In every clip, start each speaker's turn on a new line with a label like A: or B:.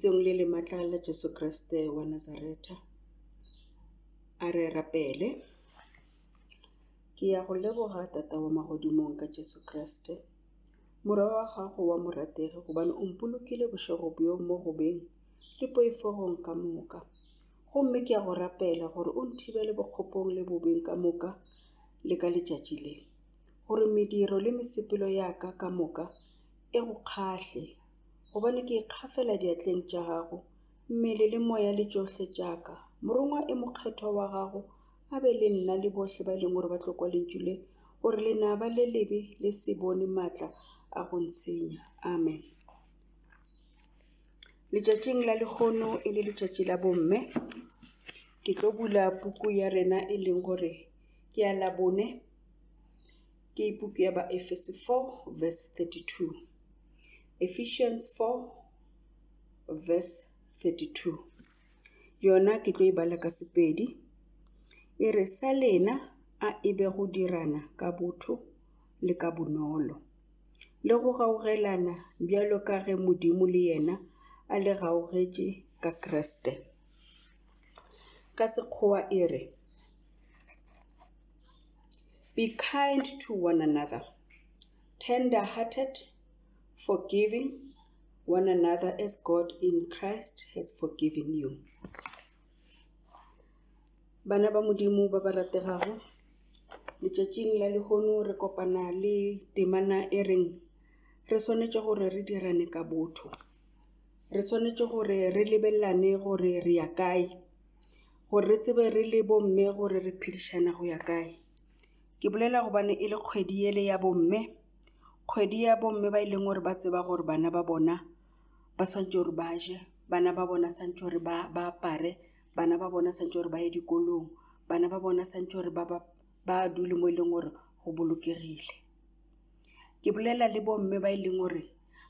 A: lebitsong le le matla la Jesu Kriste wa Nazareta a re rapele ke ya go leboga tata wa magodimong ka Jesu Kriste mora wa gago wa moratege gobane o mpolokile bošego bjo mo go beng le poifogong ka moka gomme ke ya go rapela gore o nthibele bokgopong le bobeng ka moka le ka letšatši le gore mediro le mesepelo ya ka ka moka e go kgatlhe bone ke ikgafela diatleng tša gago mmele le moya le tšohle tša ka morongwa e mokgethwa wa gago a be le nna le bohle ba e leng gore ba tlokwa lentšu le gore lenaba le lebe le se bone maatla a go ntshenya amen letšatšing la legono e le letšatši la bomme ke tlo bula puku ya rena e leng gore ke ya labone ke puku ya ba efeso 4 verse 32 Ephesians 4 verse 32 yona ke tlo e bala ka sepedi e re sa lena a e be go dirana ka botho le ka bonolo le go gaogelana bjalo ka ge modimo le yena a le gaogetše ka kreste ka sekgowa e re be kind to one another tender hearted forgiving one another as God in Christ has forgiven you. Bana ba modimo ba ba rategago, letšatšing la lehono re kopana le temana e reng re tshwanetse gore re dirane ka botho. Re tshwanetse gore re lebelelane gore re ya kae, gore re tsebe re le bomme gore re phedisana go ya kae. Ke bolela gobane e le kgwedi ele ya bomme, kgwedi ya bomme ba e leng gore ba tseba gore bana ba bona ba swantše gore ba je bana ba bona swantše gore ba, ba apare bana ba bona swantše gore ba ye dikolong bana ba bona swantše gore ba, ba, ba dule mo e leng gore go bolokegile ke bolela le bomme ba e leng gore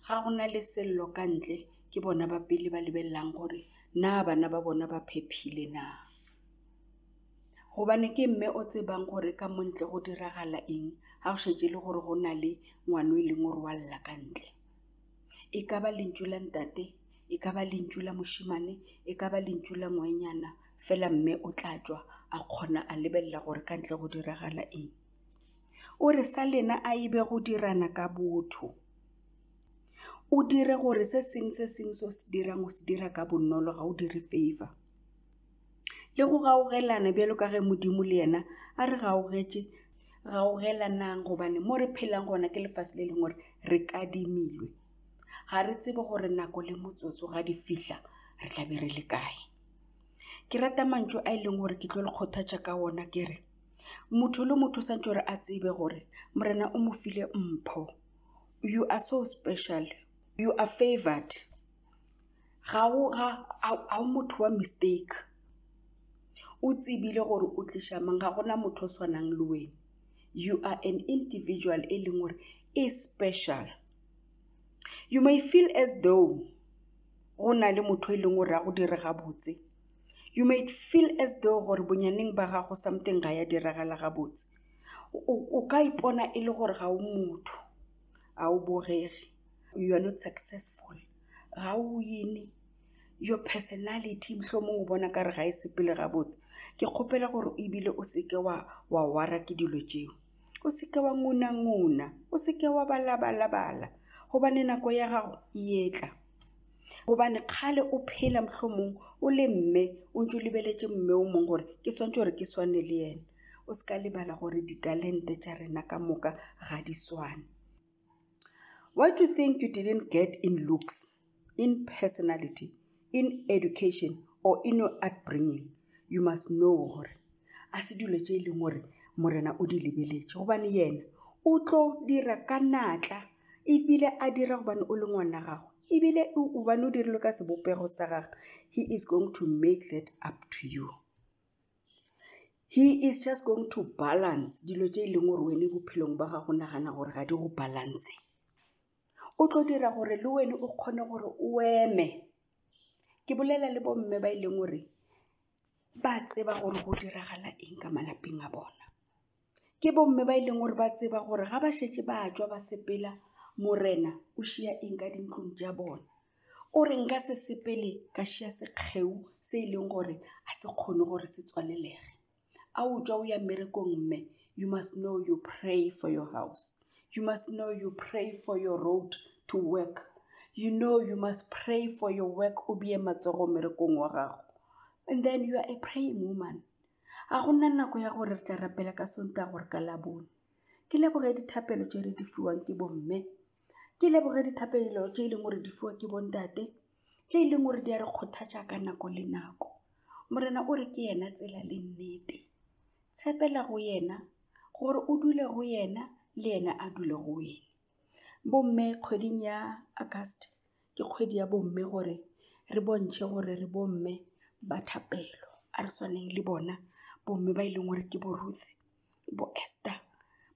A: ga go na le sello ka ntle ke bona ba pele ba lebellang gore na bana ba bona ba phephile na gobane ke mme o tsebang gore ka montle go diragala eng ga go šetse le gore go na le ngwano e leng ore wa lla ka ntle e ka ba lentšu la ntate e ka ba lentšu la mošimane e ka ba lentšu la ngwanyana fela mme o tla tswa a kgona a lebelela gore ka ntle go diragala eng o re sa lena a ebe go dirana ka botho o dire gore se seng se sengwe se o se dirang o se dira ka bonolo ga o dire favor le go gaogelana bjalo ka ge modimo le yena a re gaogetse gaogelanang gobane mo re phelang gona ke lefatshe le leng gore re kadimilwe ga re tsebe gore nako le motsotso ga di fitlha re tlabe re le kae ke rata mantso a e leng gore ke tlo le kgothatša ka ona ke re motho le motho santse gore a tsebe gore morena o mo file mpho you are so special you are favored ga o motho wa mistake o tsebile gore o tliša mang ga gona motho o tshwanang le wena you are an individual e leng gore e special you may feel as though go na le motho e leng gore a go direga botse you may feel as though gore bonyaneng ba gago something ga ya diragala ga botse o ka ipona e le gore ga o motho ga o borege you are not successful ga o ine your personality mohlomong o bona ka re ga e sepele ga botse ke kgopela gore ebile o seke wa wara ke dilo tšeo o se ke wa ngunanguna o se ke wa balabalabala gobane nako ya gago e tla gobane kgale o phela mohlomong o le mme o ntse o lebeletse mme o mongwe gore ke swantse gore ke swane le ena o se ka lebala gore ditalente tša rena ka moka ga di swane what you think you didn't get in looks in personality in education or in your upbringing you must know gore a se dilo tse e leng gore morena o di lebeletše gobane yena o tlo dira ka natla ebile a dira gobane o le ngwana gagwe ebile obane o dirilwe ka sebopego sa gage he is going to make that up to you he is just going to balance dilo tse e leng gore wene bophelong ba gago nagana gore ga di go balance o tlo dira gore le wene o kgone gore o eme ke bolela le bomme ba e leng gore ba tseba gore go diragala eng ka malapeng a bona ke bomme ba e gore ba tseba gore ga ba šetse ba tswa ba sepela morena o šia eng ka dintlong tša bona o re nka se sepele ka šia sekgeu se e leng gore a se kgone gore se tswalelege a o tswa o ya mmerekong mme you must know you pray for your house you must know you pray for your road to work you know you must pray for your work o beye matsogo mmerekong wa gago and then you are a praying woman a gona nako ya gore re tla rapela ka sontaga gore ka labone ke leboge dithapelo tše re di fiwang ke bomme ke leboge dithapelo tše e leng gore di fiwa ke bontate tše e leng gore di a re kgothatša ka nako le nako morena o re ke yena tsela le nnete tshepela go yena gore o dule go yena le yena a dule go wena bomme kgweding ya august ke kgwedi ya bomme gore re bontšhe gore re bomme ba thapelo a re swaneng le bona bomme ba e leng gore ke bo ruth bo esther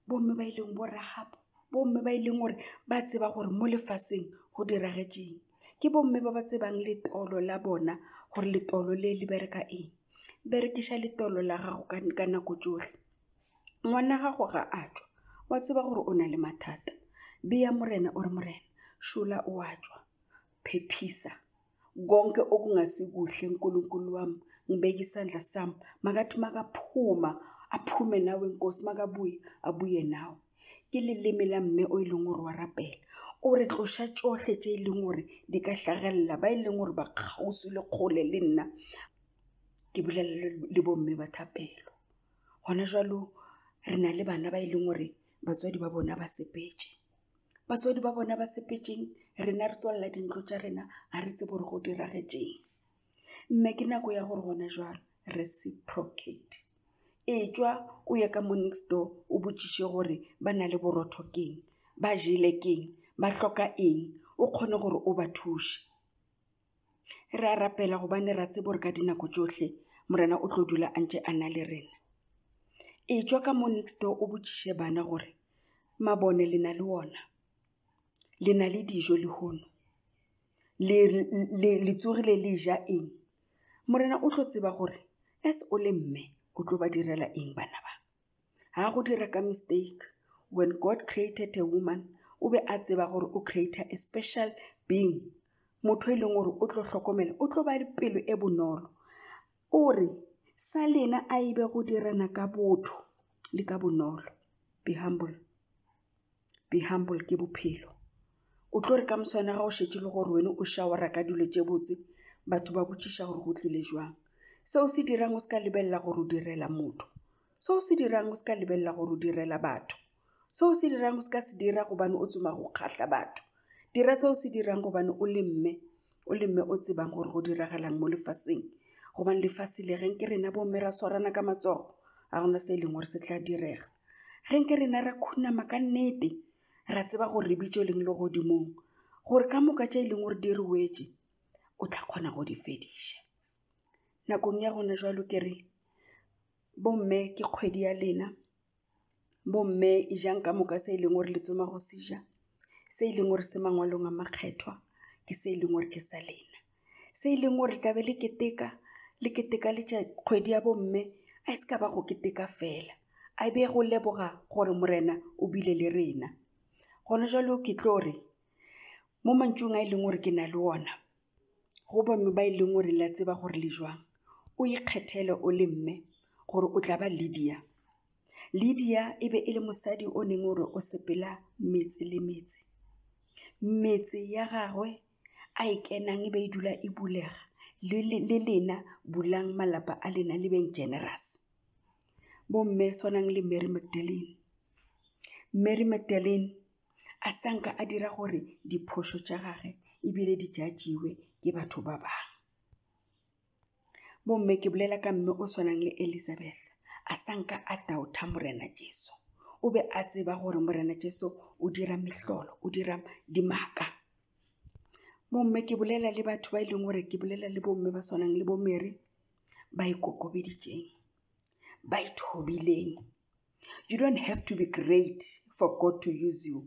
A: bomme ba e leng bo rahapo bomme ba e leng gore ba tseba gore mo lefaseng go diragetseng ke bomme ba ba tsebang letolo la bona gore letolo le le bereka eng berekisa letolo la gago ka nako tsotlhe ngwana gago ga a tswa wa tseba gore o na le mathata beya morena ore morena shula o a tswa phephisa konke se kuhle nkulunkulu wami ngibeka isandla sami makathi makaphuma aphume nawe nkosi makabuye abuye nawe ke leleme la mme o e leng gore wa rapela o re tloša tsotlhe tse e leng gore di ka tlhagelela ba e leng gore ba kgausi le kgole le nna ke bolela le bomme ba thapelo gona jalo re na le bana ba e leng gore batswadi ba bona ba sepetse batswadi ba bona ba sepetseng rena re tswalela dintlo tša rena ga re tse bore go diragetseng mme ke nako ya gore gona jwale reciprocate e tswa o ye ka mo next door o botsiše gore ba na le borotho keng ba jele keng ba tlhoka eng o kgone gore o ba thuse re a rapela gobane ra tse bore ka dinako tsohle morena o tlo dula a ntse a na le rena e tswa ka mo next door o botsiše bana gore mabone le na le ona le na le dijo le, gono le tsogile le ja eng morena o tlo tseba gore as o le mme o tlo ba direla eng bana ba ga go dira ka mistake when god created a woman o be a tseba gore o creator a special being motho e leng gore o tlo tlhokomela o tlo ba pelo e bonolo o re sa lena a ebe go dirana ka botho le ka bonolo be humble be humble ke bophelo o tlo re ka moswana ga o shetse le gore wena o shawara ka dilo tse botse batho ba botšiša gore go tlile jwang seo se dirang o se ka lebelela gore o direla motho seo se dirang o se ka lebelela gore o direla batho seo se dirang o se ka se dira gobane o tsoma go kgatlha batho dira seo se dirang gobane o le mme o le mme o tsebang gore go diragalang mo lefaseng gobane lefase le ge nke rena bomme ra swarana ka matsogo ga gona se e leng gore se tla direga ge nke rena ra khunama ka nnete ra tseba gore lebitso e leng le godimong gore ka moka tše e leng gore di re wetse o tla kgona go di fediša nakong ya gona jwalo ke re bomme ke kgwedi ya lena bomme e jang ka moka se e leng gore le tsoma go sija se e leng gore se mangwalong a makgethwa ke se e leng gore ke sa lena se e leng gore tlabe e le keteka le keteka le kgwedi ya bomme a e se ka ba go keteka fela a be go leboga gore morena o bile le rena gona jalo ke tlo re mo mantsong a e leng gore ke na le ona go bomme ba e leng gore la tseba gore le jwang o ikgethele o le mme gore o tla ba lydia lydia e be e le mosadi o neng gore o sepela metse le metse metse ya gagwe a e kenang e be e dula e bulega le, lena bulang malapa a lena le beng generous bomme tshwanang le mary magdalene mary magdalene a sanka a dira gore diphoso tša gagwe ebile di jajiwe ke batho ba bang bomme ke bolela ka mme o tshwanang le elizabeth a sanka a taotha morena jesu o be a tseba gore morena jesu o dira mehlolo o dira dimaka bomme ke bolela le batho ba e leng gore ke bolela le bomme ba tshwanang le bo mary ba ikokobeditseng ba ithobileng you don't have to be great for god to use you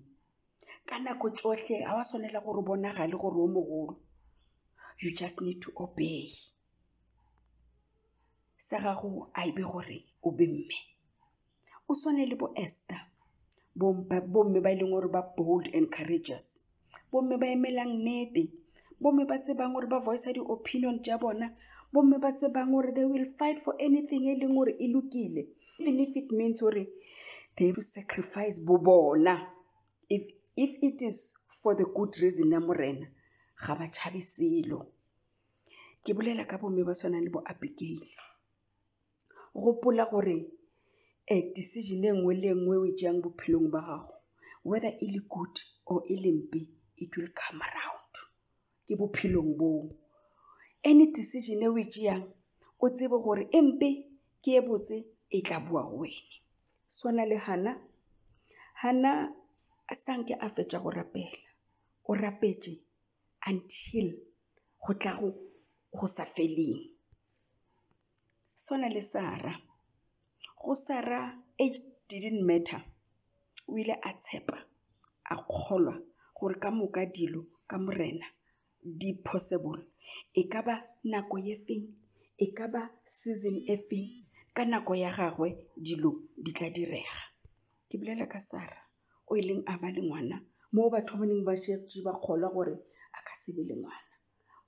A: ka nako tsotlhe ga wa tshwanela gore o bonagale gore o mogolo you just need to obey sa gago a ebe gore o be mme o tshwane le bo esther bomme ba e leng gore ba bold and courageous bomme ba emelang nete bomme ba tsebang gore ba voice di-opinion tja bona bomme ba tsebang gore they will fight for anything e leng gore e lokile even if it means gore they will sacrifice bo bona if, if it is for the good reason ya morena ga ba tšhabe selo ke bolela ka bomme ba tshwanang le bo abigaile gopola gore eh, decision e nngwe le e nngwe e o e jeang bophelong ba gago whether e le good or e le mpe it e will come around ke bophelong boo any decision e o e tšeang o tsebe gore e mpe ke e botse e tla boa go wene swana le hana hana a sanke a fetsa go rapela o rapetse until go tla go sa feleng sona le sara go sara age didn't matter o ile a tshepa a kgolwa gore ka moka dilo ka morena di possible e ka ba nako e feng e ka ba season e feng ka nako ya gagwe dilo di tla direga ke bolela ka sara o e leng a ba le ngwana moo batho ba neng ba shetse ba kgolwa gore a ka se be le ngwana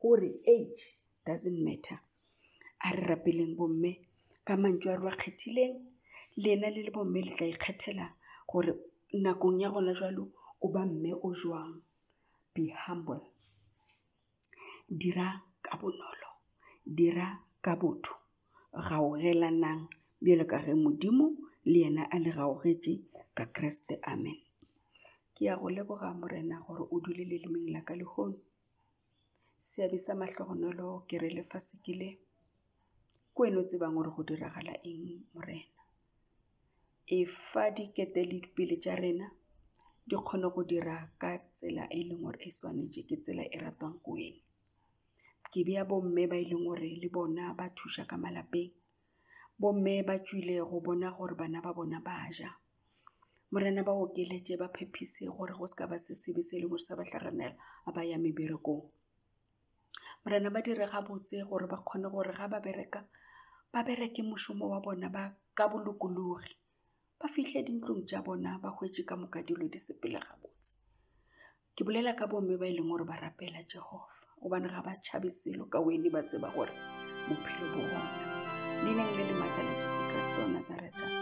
A: gore age doesn't matter a re rapeleng bomme ka mantso a re wa kgethileng lena le le bomme le tla ikgethela gore nakong ya gona jalo o ba mme o jwang be humble dira ka bonolo dira ka botho gaogelanang bjelo ka ge modimo le yena a le gaogetse ka kreste amen Ke a go leboga morena gore o dule lelemeng la ka lehono. Seabe sa mahlohonolo ke re le fa se kile, ke wena o tsebang gore go diragala eng morena. Efa dikete le dipele tša rena di kgone go dira ka tsela e leng gore e swanetše ke tsela e ratwang ke wena. Ke bea bomme ba e leng gore le bona ba thuša ka malapeng, bomme ba tšwile go bona gore bana ba bona ba ja. morena ba okeletše ba phephise gore go se ka ba se sebe se e leng gore sa ba hlaganela ba ya meberekong morena ba dire gabotse gore ba kgone gore ga ba bereka ba bereke mošomo wa bona ba ka bolokologi ba fihle dintlong tša bona ba hwetše ka moka dilo di sepele gabotse ke bolela ka bomme ba e leng gore ba rapela jehova gobane ga ba tšhabe selo ka wene ba tseba gore bophelo bo gona leineng le le maatla la jesu kriste nazareta